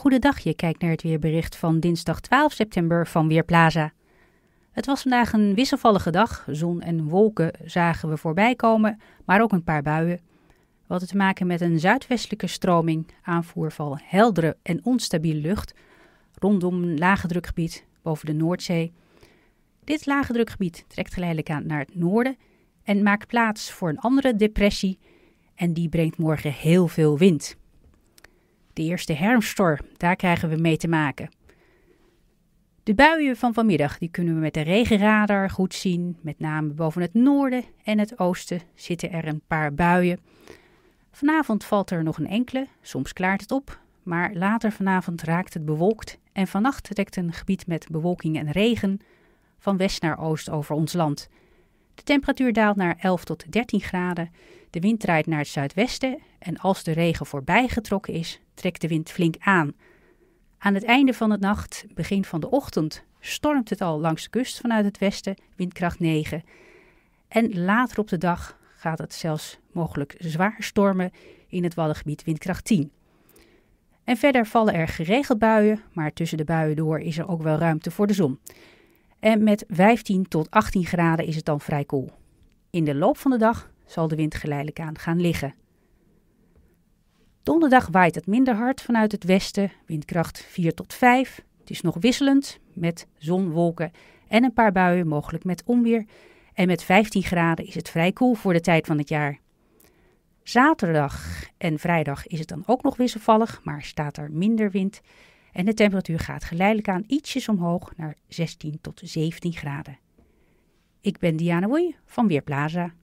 Goedendag, je kijkt naar het weerbericht van dinsdag 12 september van Weerplaza. Het was vandaag een wisselvallige dag. Zon en wolken zagen we voorbij komen, maar ook een paar buien. We hadden te maken met een zuidwestelijke stroming, aanvoer van heldere en onstabiele lucht rondom een lage drukgebied boven de Noordzee. Dit lage drukgebied trekt geleidelijk aan naar het noorden en maakt plaats voor een andere depressie en die brengt morgen heel veel wind de eerste hermstorm, Daar krijgen we mee te maken. De buien van vanmiddag die kunnen we met de regenradar goed zien. Met name boven het noorden en het oosten zitten er een paar buien. Vanavond valt er nog een enkele, soms klaart het op, maar later vanavond raakt het bewolkt en vannacht trekt een gebied met bewolking en regen van west naar oost over ons land. De temperatuur daalt naar 11 tot 13 graden, de wind draait naar het zuidwesten en als de regen voorbij getrokken is, trekt de wind flink aan. Aan het einde van de nacht, begin van de ochtend, stormt het al langs de kust vanuit het westen, windkracht 9. En later op de dag gaat het zelfs mogelijk zwaar stormen in het Waddengebied, windkracht 10. En verder vallen er geregeld buien, maar tussen de buien door is er ook wel ruimte voor de zon. En met 15 tot 18 graden is het dan vrij koel. In de loop van de dag zal de wind geleidelijk aan gaan liggen. Donderdag waait het minder hard vanuit het westen, windkracht 4 tot 5. Het is nog wisselend met zon, wolken en een paar buien, mogelijk met onweer. En met 15 graden is het vrij koel voor de tijd van het jaar. Zaterdag en vrijdag is het dan ook nog wisselvallig, maar staat er minder wind. En de temperatuur gaat geleidelijk aan ietsjes omhoog naar 16 tot 17 graden. Ik ben Diana Woei van Weerplaza.